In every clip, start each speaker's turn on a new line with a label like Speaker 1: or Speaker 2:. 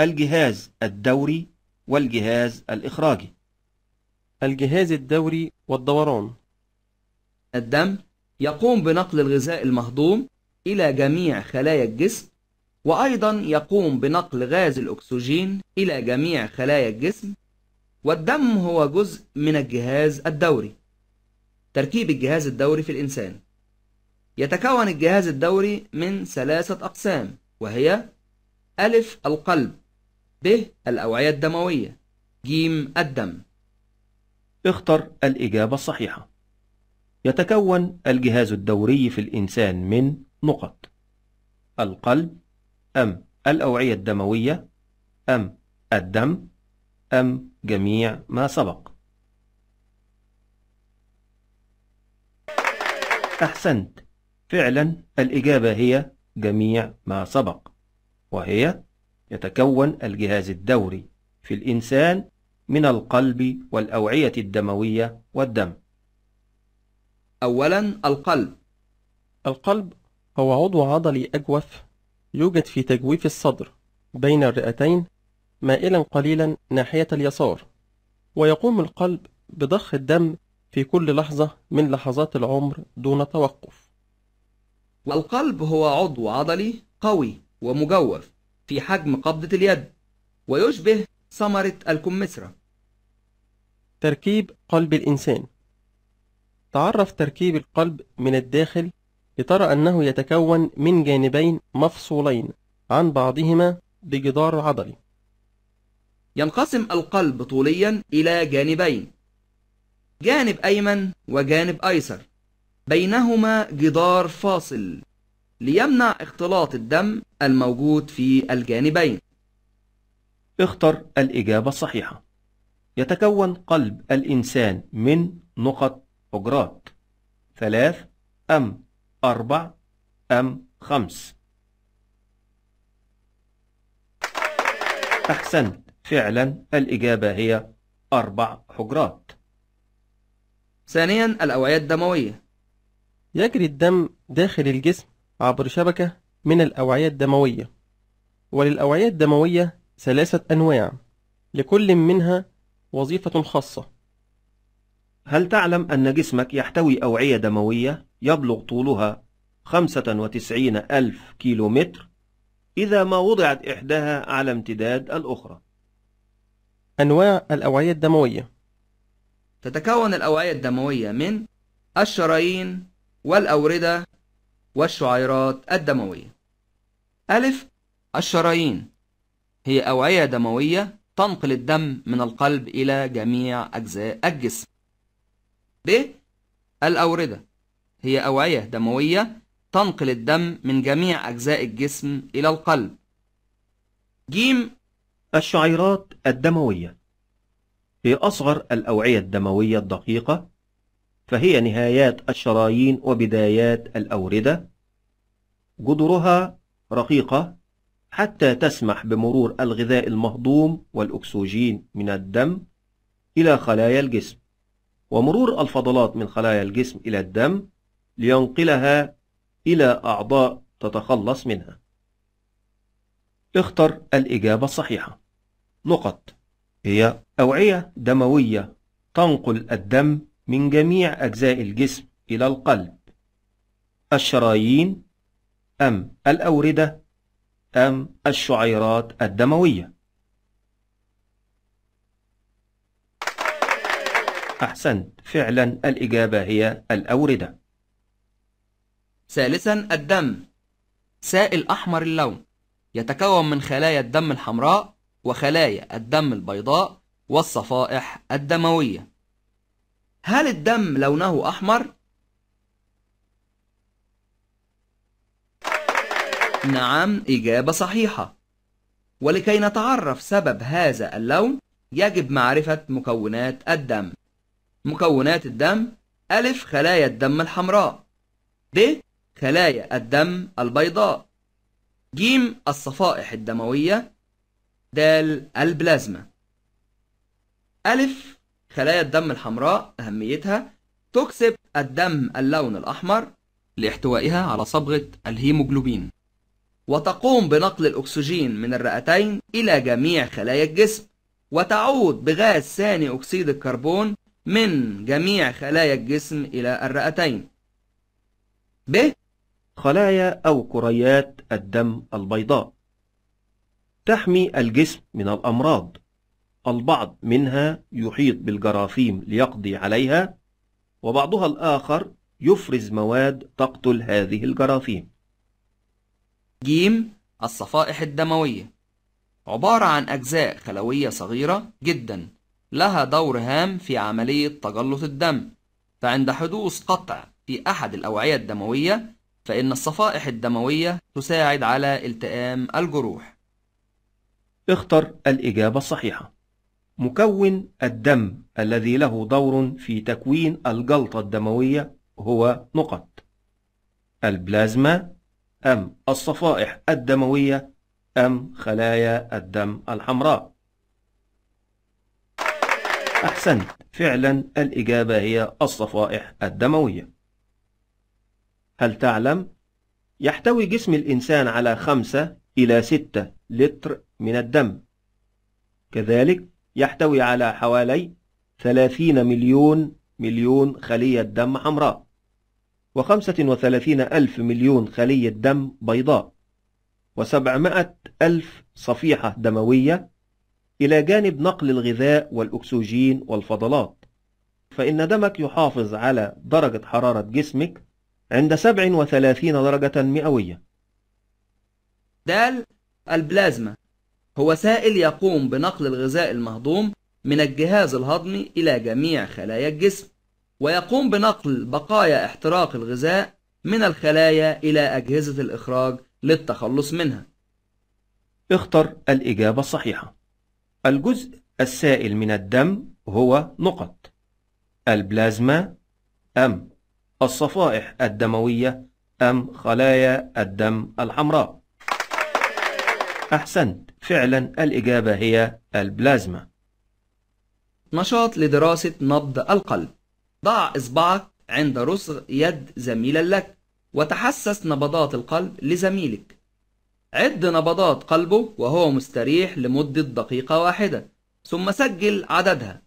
Speaker 1: الجهاز الدوري والجهاز الإخراجي الجهاز الدوري والدوران الدم يقوم بنقل الغذاء
Speaker 2: المهضوم إلى جميع خلايا الجسم وأيضا يقوم بنقل غاز الأكسجين إلى جميع خلايا الجسم والدم هو جزء من الجهاز الدوري تركيب الجهاز الدوري في الإنسان يتكون الجهاز الدوري من ثلاثة أقسام وهي ألف القلب ب الأوعية الدموية ج الدم
Speaker 1: اختر الإجابة الصحيحة يتكون الجهاز الدوري في الإنسان من نقط القلب أم الأوعية الدموية أم الدم أم جميع ما سبق أحسنت فعلا الإجابة هي جميع ما سبق وهي يتكون الجهاز الدوري في الإنسان من القلب والأوعية
Speaker 3: الدموية والدم أولا القلب القلب هو عضو عضلي أجوف يوجد في تجويف الصدر بين الرئتين مائلا قليلا ناحية اليسار ويقوم القلب بضخ الدم في كل لحظة من لحظات العمر دون توقف والقلب هو عضو عضلي قوي ومجوف في حجم قبضة اليد ويشبه ثمرة الكمثرى تركيب قلب الإنسان تعرف تركيب القلب من الداخل لترى أنه يتكون من جانبين مفصولين عن بعضهما بجدار عضلي ينقسم القلب طوليا إلى جانبين
Speaker 2: جانب أيمن وجانب أيسر بينهما جدار فاصل ليمنع اختلاط الدم الموجود في الجانبين
Speaker 1: اختر الإجابة الصحيحة يتكون قلب الإنسان من نقط حجرات ثلاث أم أربع أم خمس أحسنت فعلا الإجابة هي أربع حجرات
Speaker 3: ثانيا الأوعية الدموية يجري الدم داخل الجسم عبر شبكة من الأوعية الدموية وللأوعية الدموية ثلاثة أنواع لكل منها وظيفة خاصة
Speaker 1: هل تعلم أن جسمك يحتوي أوعية دموية يبلغ طولها 95 ألف كيلومتر إذا ما وضعت إحداها على امتداد الأخرى
Speaker 3: أنواع الأوعية الدموية
Speaker 2: تتكون الأوعية الدموية من الشرايين والأوردة والشعيرات الدموية ألف الشرايين هي أوعية دموية تنقل الدم من القلب إلى جميع أجزاء الجسم ب الأوردة هي أوعية دموية
Speaker 1: تنقل الدم من جميع أجزاء الجسم إلى القلب ج الشعيرات الدموية هي أصغر الأوعية الدموية الدقيقة فهي نهايات الشرايين وبدايات الأوردة جدرها رقيقة حتى تسمح بمرور الغذاء المهضوم والأكسجين من الدم إلى خلايا الجسم ومرور الفضلات من خلايا الجسم إلى الدم لينقلها إلى أعضاء تتخلص منها اختر الإجابة الصحيحة نقط هي أوعية دموية تنقل الدم من جميع أجزاء الجسم إلى القلب الشرايين أم الأوردة أم الشعيرات الدموية أحسنت فعلا الإجابة هي الأوردة ثالثا
Speaker 2: الدم سائل أحمر اللون يتكون من خلايا الدم الحمراء وخلايا الدم البيضاء والصفائح الدموية هل الدم لونه أحمر؟ نعم إجابة صحيحة ولكي نتعرف سبب هذا اللون يجب معرفة مكونات الدم مكونات الدم ألف خلايا الدم الحمراء د خلايا الدم البيضاء ج الصفائح الدموية د البلازما ألف خلايا الدم الحمراء أهميتها تكسب الدم اللون الأحمر لاحتوائها على صبغة الهيموجلوبين وتقوم بنقل الأكسجين من الرئتين إلى جميع خلايا الجسم وتعود بغاز ثاني أكسيد الكربون من جميع خلايا الجسم إلى الرئتين ب
Speaker 1: خلايا أو كريات الدم البيضاء تحمي الجسم من الأمراض البعض منها يحيط بالجراثيم ليقضي عليها وبعضها الآخر يفرز مواد تقتل هذه الجراثيم جيم الصفائح الدموية
Speaker 2: عبارة عن أجزاء خلوية صغيرة جدا لها دور هام في عملية تجلط الدم فعند حدوث قطع في أحد الأوعية الدموية فإن الصفائح الدموية تساعد على التئام الجروح
Speaker 1: اختر الإجابة الصحيحة مكون الدم الذي له دور في تكوين الجلطة الدموية هو نقط البلازما أم الصفائح الدموية أم خلايا الدم الحمراء أحسنت فعلا الإجابة هي الصفائح الدموية هل تعلم؟ يحتوي جسم الإنسان على خمسة إلى ستة لتر من الدم كذلك يحتوي على حوالي 30 مليون مليون خلية دم حمراء و35 ألف مليون خلية دم بيضاء و700 ألف صفيحة دموية إلى جانب نقل الغذاء والأكسجين والفضلات فإن دمك يحافظ على درجة حرارة جسمك عند 37 درجة مئوية دال البلازما هو
Speaker 2: سائل يقوم بنقل الغذاء المهضوم من الجهاز الهضمي إلى جميع خلايا الجسم ويقوم بنقل بقايا احتراق الغذاء من الخلايا
Speaker 1: إلى أجهزة الإخراج للتخلص منها اختر الإجابة الصحيحة الجزء السائل من الدم هو نقط البلازما أم الصفائح الدموية أم خلايا الدم الحمراء أحسنت فعلا الإجابة هي البلازما نشاط لدراسة نبض
Speaker 2: القلب ضع إصبعك عند رسغ يد زميلا لك وتحسس نبضات القلب لزميلك عد نبضات قلبه وهو مستريح لمدة دقيقة واحدة ثم سجل عددها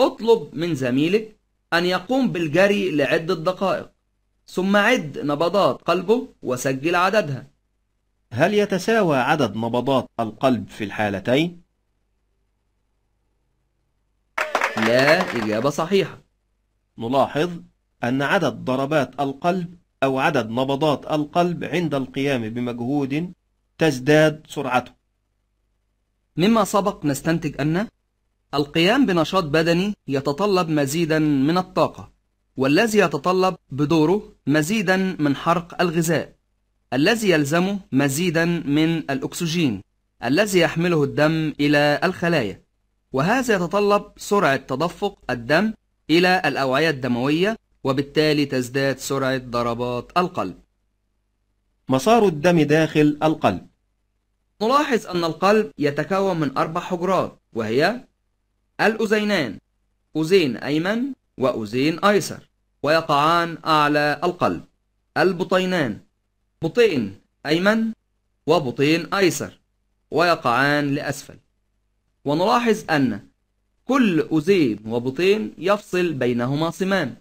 Speaker 2: اطلب من زميلك أن يقوم بالجري لعدة دقائق ثم عد نبضات قلبه
Speaker 1: وسجل عددها هل يتساوى عدد نبضات القلب في الحالتين؟ لا إجابة صحيحة نلاحظ أن عدد ضربات القلب أو عدد نبضات القلب عند القيام بمجهود تزداد سرعته
Speaker 2: مما سبق نستنتج أن القيام بنشاط بدني يتطلب مزيدا من الطاقة والذي يتطلب بدوره مزيدا من حرق الغذاء الذي يلزمه مزيدا من الأكسجين الذي يحمله الدم إلى الخلايا وهذا يتطلب سرعة تدفق الدم إلى الأوعية الدموية وبالتالي تزداد سرعة ضربات القلب
Speaker 1: مسار الدم داخل القلب
Speaker 2: نلاحظ أن القلب يتكون من أربع حجرات وهي الأذينان أذين أيمن وأذين أيسر ويقعان أعلى القلب البطينان بطين أيمن وبطين أيسر ويقعان لأسفل ونلاحظ أن كل أذين وبطين يفصل بينهما صمام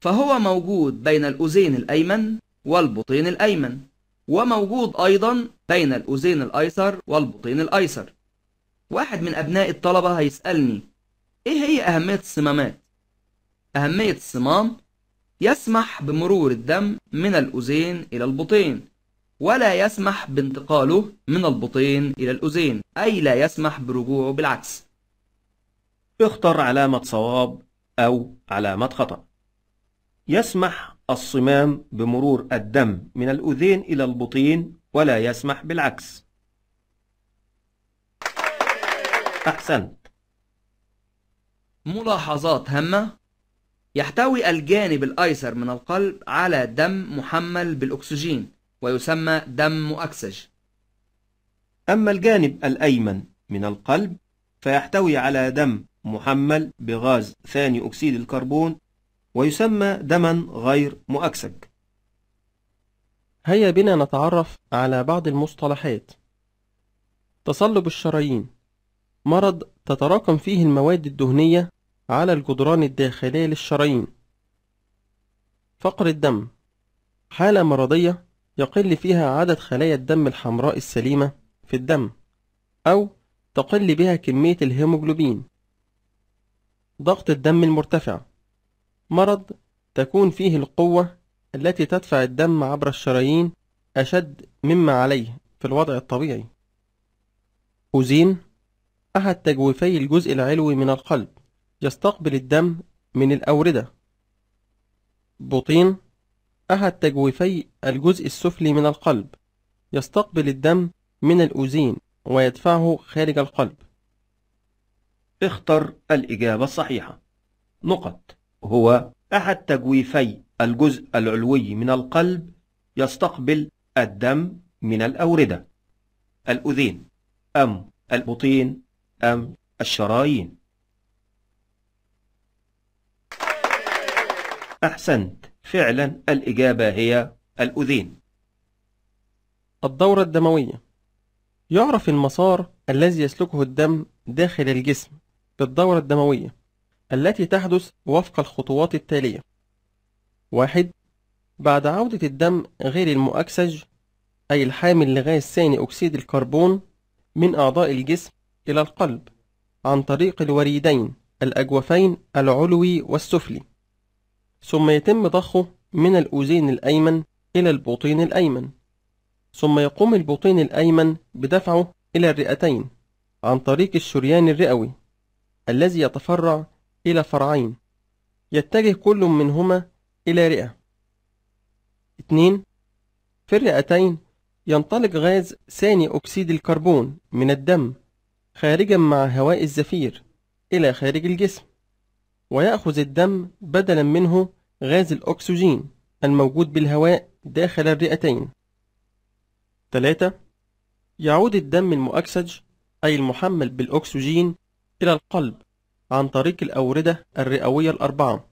Speaker 2: فهو موجود بين الأذين الأيمن والبطين الأيمن وموجود أيضا بين الأذين الأيسر والبطين الأيسر واحد من أبناء الطلبة هيسألني إيه هي أهمية الصمامات؟ أهمية الصمام يسمح بمرور الدم من الأذين إلى البطين ولا يسمح بانتقاله من البطين إلى الأذين أي
Speaker 1: لا يسمح برجوعه بالعكس اختر علامة صواب أو علامة خطأ يسمح الصمام بمرور الدم من الأذين إلى البطين ولا يسمح بالعكس أحسنت ملاحظات هامة
Speaker 2: يحتوي الجانب الأيسر من القلب على دم محمل بالأكسجين
Speaker 1: ويسمى دم مؤكسج أما الجانب الأيمن من القلب فيحتوي على دم محمل بغاز ثاني أكسيد
Speaker 3: الكربون ويسمى دما غير مؤكسج هيا بنا نتعرف على بعض المصطلحات تصلب الشرايين مرض تتراكم فيه المواد الدهنية على الجدران الداخلية للشرايين فقر الدم حالة مرضية يقل فيها عدد خلايا الدم الحمراء السليمة في الدم أو تقل بها كمية الهيموجلوبين ضغط الدم المرتفع مرض تكون فيه القوة التي تدفع الدم عبر الشرايين أشد مما عليه في الوضع الطبيعي أوزين أحد تجويفي الجزء العلوي من القلب يستقبل الدم من الأوردة بطين أحد تجويفي الجزء السفلي من القلب يستقبل الدم من الأوزين ويدفعه خارج القلب اختر الإجابة الصحيحة نقط
Speaker 1: هو أحد تجويفي الجزء العلوي من القلب يستقبل الدم من الأوردة الأذين أم البطين أم الشرايين أحسنت فعلا الإجابة هي الأذين
Speaker 3: الدورة الدموية يعرف المسار الذي يسلكه الدم داخل الجسم بالدورة الدموية التي تحدث وفق الخطوات التالية واحد بعد عودة الدم غير المؤكسج أي الحامل لغاز ثاني أكسيد الكربون من أعضاء الجسم إلى القلب عن طريق الوريدين الأجوفين العلوي والسفلي ثم يتم ضخه من الأوزين الأيمن إلى البطين الأيمن ثم يقوم البطين الأيمن بدفعه إلى الرئتين عن طريق الشريان الرئوي الذي يتفرع إلى فرعين يتجه كل منهما إلى رئة 2 في الرئتين ينطلق غاز ثاني أكسيد الكربون من الدم خارجا مع هواء الزفير إلى خارج الجسم ويأخذ الدم بدلا منه غاز الأكسجين الموجود بالهواء داخل الرئتين 3. يعود الدم المؤكسج أي المحمل بالأكسجين إلى القلب عن طريق الأوردة الرئوية الأربعة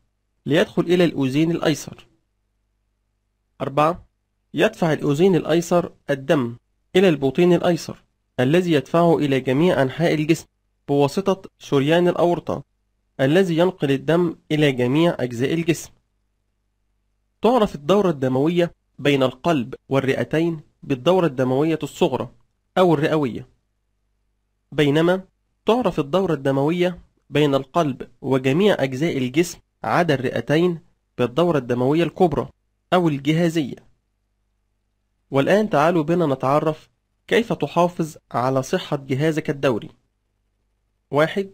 Speaker 3: ليدخل إلى الأوزين الأيسر 4. يدفع الأوزين الأيسر الدم إلى البطين الأيسر الذي يدفعه إلى جميع أنحاء الجسم بواسطة شريان الأورطة الذي ينقل الدم إلى جميع أجزاء الجسم تعرف الدورة الدموية بين القلب والرئتين بالدورة الدموية الصغرى أو الرئوية بينما تعرف الدورة الدموية بين القلب وجميع أجزاء الجسم عدا الرئتين بالدورة الدموية الكبرى أو الجهازية والآن تعالوا بنا نتعرف كيف تحافظ على صحة جهازك الدوري واحد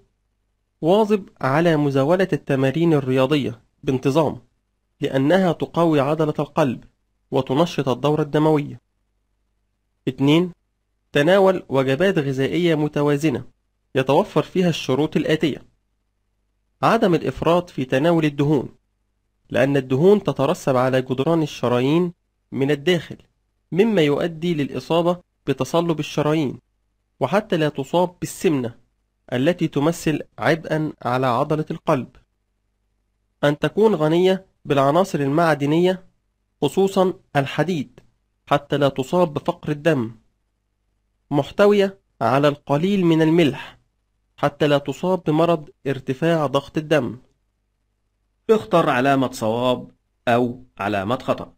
Speaker 3: واظب على مزاولة التمارين الرياضية بانتظام لأنها تقوي عضلة القلب وتنشط الدورة الدموية 2. تناول وجبات غذائية متوازنة يتوفر فيها الشروط الآتية عدم الإفراط في تناول الدهون لأن الدهون تترسب على جدران الشرايين من الداخل مما يؤدي للإصابة بتصلب الشرايين وحتى لا تصاب بالسمنة التي تمثل عبئا على عضلة القلب أن تكون غنية بالعناصر المعدنية خصوصا الحديد حتى لا تصاب بفقر الدم محتوية على القليل من الملح حتى لا تصاب بمرض ارتفاع ضغط الدم اختر علامة صواب أو علامة خطأ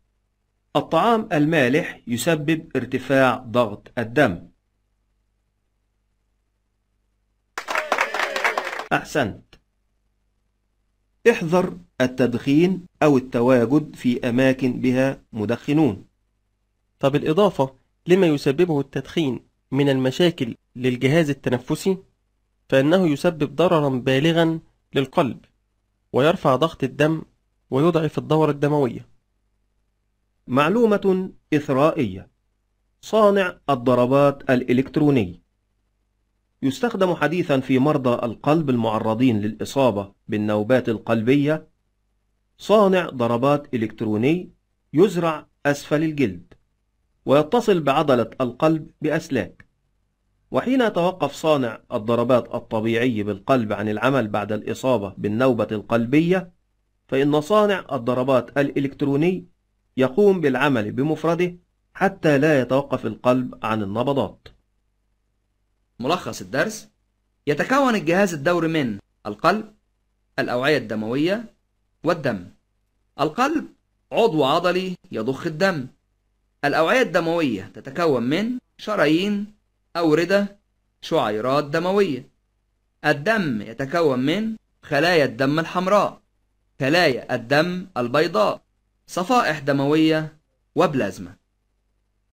Speaker 3: الطعام
Speaker 1: المالح يسبب ارتفاع ضغط الدم أحسنت احذر التدخين أو التواجد في أماكن بها مدخنون
Speaker 3: فبالإضافة لما يسببه التدخين من المشاكل للجهاز التنفسي فإنه يسبب ضررا بالغا للقلب ويرفع ضغط الدم ويضعف الدورة الدموية معلومة
Speaker 1: إثرائية صانع الضربات الإلكترونية يستخدم حديثا في مرضى القلب المعرضين للإصابة بالنوبات القلبية صانع ضربات إلكتروني يزرع أسفل الجلد ويتصل بعضلة القلب بأسلاك وحين يتوقف صانع الضربات الطبيعي بالقلب عن العمل بعد الإصابة بالنوبة القلبية فإن صانع الضربات الإلكتروني يقوم بالعمل بمفرده حتى لا يتوقف القلب عن النبضات
Speaker 2: ملخص الدرس يتكون الجهاز الدوري من القلب الأوعية الدموية والدم القلب عضو عضلي يضخ الدم الأوعية الدموية تتكون من شرايين أوردة شعيرات دموية الدم يتكون من خلايا الدم الحمراء خلايا الدم البيضاء صفائح دموية وبلازما